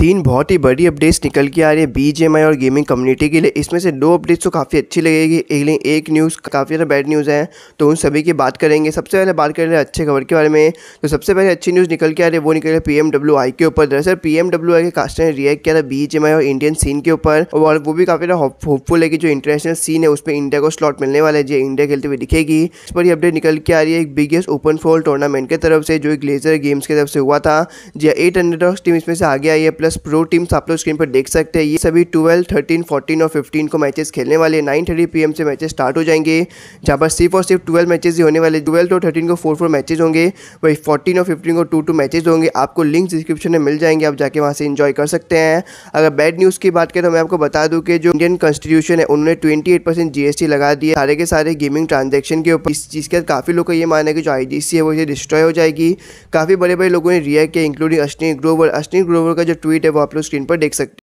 तीन बहुत ही बड़ी अपडेट्स निकल के आ रही है बी और गेमिंग कम्युनिटी के लिए इसमें से दो अपडेट्स तो काफ़ी अच्छी लगेगी नहीं एक न्यूज़ काफ़ी ज़्यादा बैड न्यूज़ है तो उन सभी की बात करेंगे सबसे पहले बात कर रहे अच्छे खबर के बारे में तो सबसे पहले अच्छी न्यूज़ निकल के आ रही है वो निकल रही पी एम डब्ल्यू आई के ऊपर दरअसल पी एम डब्ल्यू आई के कास्टर ने रिएक्ट किया था बी और इंडियन सीन के ऊपर और वो भी काफ़ी ज़्यादा होपफुल है कि जो इंटरनेशनल सीन है उसमें इंडिया को स्लॉट मिलने वाला है जो इंडिया खेलते हुए दिखेगी इस पर अपडेट निकल के आ रही है एक बिगेस्ट ओपन फोल टूर्नामेंट की तरफ से जो ग्लेजर गेम्स की तरफ से हुआ था जी एट हंड्रेड टीम इसमें से आगे आई है प्लस प्रो टीम्स आप लोग स्क्रीन पर देख सकते हैं ये सभी 12, 13, 14 और 15 को मैचेस खेलने वाले नाइन थर्टी पी से मैचेस स्टार्ट हो जाएंगे जहाँ पर सिर्फ और सिर्फ 12 मैचेस ही होने वाले 12 और 13 को 4 फोर मैचेस होंगे वही 14 और 15 को 2 टू मैचेस होंगे आपको लिंक डिस्क्रिप्शन में मिल जाएंगे आप जाके वहाँ से इन्जॉय कर सकते हैं अगर बैड न्यूज़ की बात करें तो मैं आपको बता दूँ कि जो इंडियन कॉन्स्टिट्यूशन है उन्होंने ट्वेंटी एट लगा दिया सारे के सारे गेमिंग ट्रांजेक्शन के ऊपर इस चीज़ के काफ़ी लोग का ये माना है कि जो आई है वो इसे डिस्ट्रॉय हो जाएगी काफ़ी बड़े बड़े लोगों ने रिएक्ट किया इंक्लूडिंग अश्विन ग्रोवर अश्विन ग्रोवर का जो ट्वीट ट्वीट है वो आप लोग स्क्रीन पर देख सकते हैं